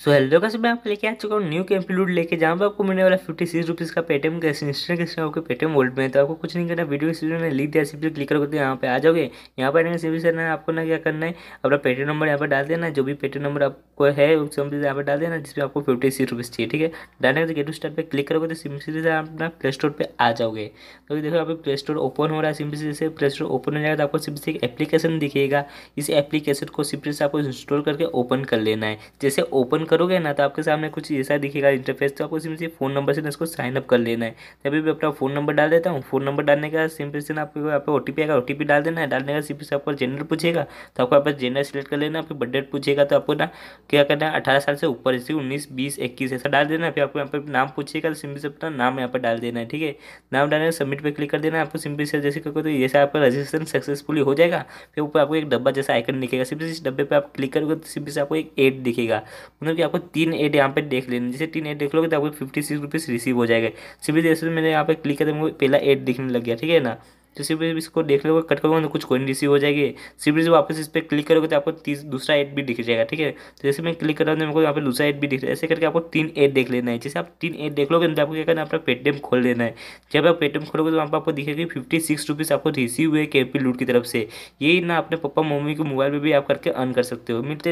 so hello कैसे मैं आपको लेके आ चुका हूँ न्यू कैंप लेके जहाँ पे आपको मिलने वाला फिफ्टी सिक्स रुपीज़ का पेटीएम का इंस्टेंट कैसे आपके पेटीएम वोल्ड में तो आपको कुछ नहीं करना वीडियो इस वीडियो ने लिख दिया सिर्फ क्लिक करोगे तो यहाँ पे आ जाओगे यहाँ पर आने सिंपली सर आपको ना क्या करना है अपना पेटीएम नंबर यहाँ पर डाल देना जो भी पेटीएम नंबर आपको है सिंपली यहाँ पर डाल देना जिसमें आपको फिफ्टी सिक्स रुपीज़ चाहिए ठीक है डालने के गेट टू स्टार्ट पर क्लिक करोगे तो सी से आप अपना प्ले स्टोर पर आ जाओगे तो देखो आप प्ले स्टोर ओपन हो रहा है सिंपली जैसे प्ले स्टोर ओपन हो जाएगा तो आपको सिर्फ से एक एप्लीकेशन दिखेगा इस एप्लीकेशन को सिर्फ से आपको इंस्टॉल करके ओपन कर लेना है जैसे ओपन करोगे ना तो आपके सामने कुछ ऐसा दिखेगा इंटरफेस तो आपको सिंपल से फ़ोन नंबर से ना इसको साइन अप कर लेना है तभी भी अपना फ़ोन नंबर डाल देता हूँ फ़ोन नंबर डालने का सिंपल से ना आपको यहाँ पर ओ टी आएगा ओ डाल देना है डालने का सिंपल से आपको जेंडर पूछेगा तो आपको यहाँ पर जेंडर सेलेक्ट कर लेना फिर बर्थडेट पूछेगा तो आपको ना क्या करना है अठारह साल से ऊपर जैसे उन्नीस बीस इक्कीस ऐसा डाल देना फिर आपको यहाँ पर नाम पूछेगा तो सिंपल से अपना नाम यहाँ पर डाल देना है ठीक है नाम डालने सबमिट पर क्लिक कर देना आपको सिंपल से जैसे करोगे तो जैसे आपका रजिस्ट्रेशन सक्सेसफुली हो जाएगा फिर ऊपर आपको एक डब्बा जैसा आइकन दिखेगा सिंपल इस डब्बे पर आप क्लिक करोगे तो सिंपल से आपको एक एड दिखेगा मतलब कि आपको तीन एड यहाँ पे देख लेना जैसे तीन एड देख लोगे तो आपको फिफ्टी सिक्स रुपीज़ रिसीव हो जाएगा सिंपली जैसे मैंने यहाँ पे क्लिक किया तो पहला एड देखने लग गया ठीक है ना तो सिर्फ इसको देख लोगे कट करोगे तो कुछ कोइन रिसीव हो जाएगी सिर्फ जब वापस इस पर क्लिक करोगे तो आपको तीस दूसरा एड भी दिख जाएगा ठीक है तो जैसे मैं क्लिक कर रहा हूँ तो मेरे को यहाँ पे दूसरा एड भी दिख रहा है ऐसे करके आपको तीन एड देख लेना है जैसे आप तीन एड देख लोगे तो आपको क्या करना है अपना पेटीएम खोल लेना है जब आप पेटीएम खोलोगे तो वहाँ पर आपको दिखेगा फिफ्टी सिक्स रुपीज़ आपको रिसीव हुए के लूट की तरफ से यही ना अपने पप्पा मम्मी के मोबाइल पर भी आप करके अर्न कर सकते हो मिलते